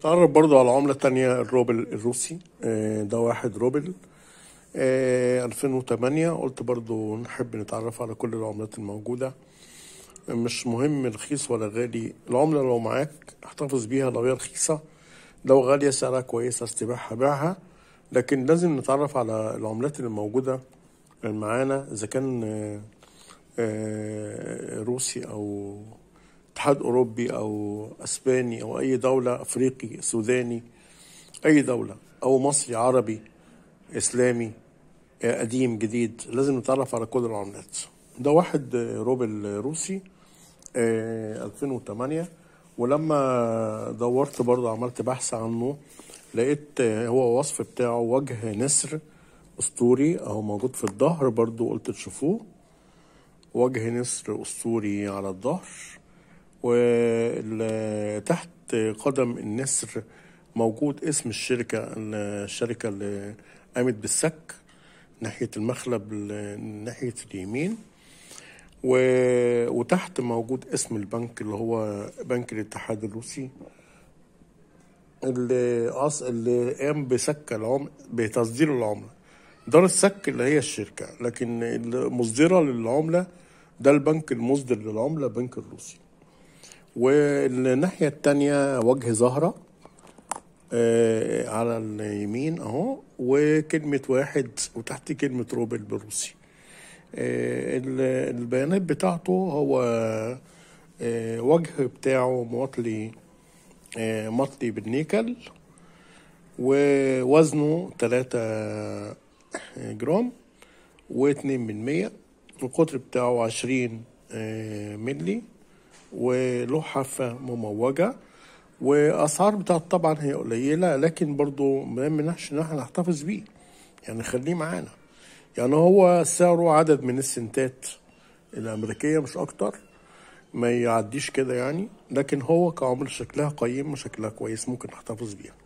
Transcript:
تعرف برضو على عملة تانية الروبل الروسي آه، ده واحد روبل 2008 آه، قلت برضو نحب نتعرف على كل العملات الموجودة مش مهم رخيص ولا غالي العملة لو معاك احتفظ بيها لو هي رخيصة لو غالية سعرها كويس استباحها بيعها لكن لازم نتعرف على العملات اللي موجودة معانا إذا كان آه، آه، روسي او اتحاد اوروبي او اسباني او اي دوله افريقي سوداني اي دوله او مصري عربي اسلامي آه، قديم جديد لازم نتعرف على كل العملات ده واحد آه، روبل روسي 2008 ولما دورت برضه عملت بحث عنه لقيت هو وصف بتاعه وجه نسر اسطوري اهو موجود في الظهر برضه قلت تشوفوه وجه نسر أسطوري على الظهر وتحت قدم النسر موجود اسم الشركة الشركة اللي قامت بالسك ناحية المخلب ناحية اليمين و... وتحت موجود اسم البنك اللي هو بنك الاتحاد الروسي اللي أص... اللي قام بسك العمل بتصدير العملة دار السك اللي هي الشركة لكن المصدرة للعملة ده البنك المصدر للعمله البنك الروسي والناحيه التانية وجه زهره آه، على اليمين اهو وكلمه واحد وتحت كلمه روبل بالروسي آه، البيانات بتاعته هو آه، وجه بتاعه مطلي مطلي بالنيكل ووزنه 3 جرام و2 من مية القطر بتاعه 20 ملي وله حافة مموجة وأسعار بتاعه طبعا هي قليلة لكن برضو ما يمنعش إن احنا نحتفظ بيه يعني خليه معانا يعني هو سعره عدد من السنتات الأمريكية مش أكتر ما يعديش كده يعني لكن هو كعمر شكلها قيم وشكلها كويس ممكن نحتفظ بيها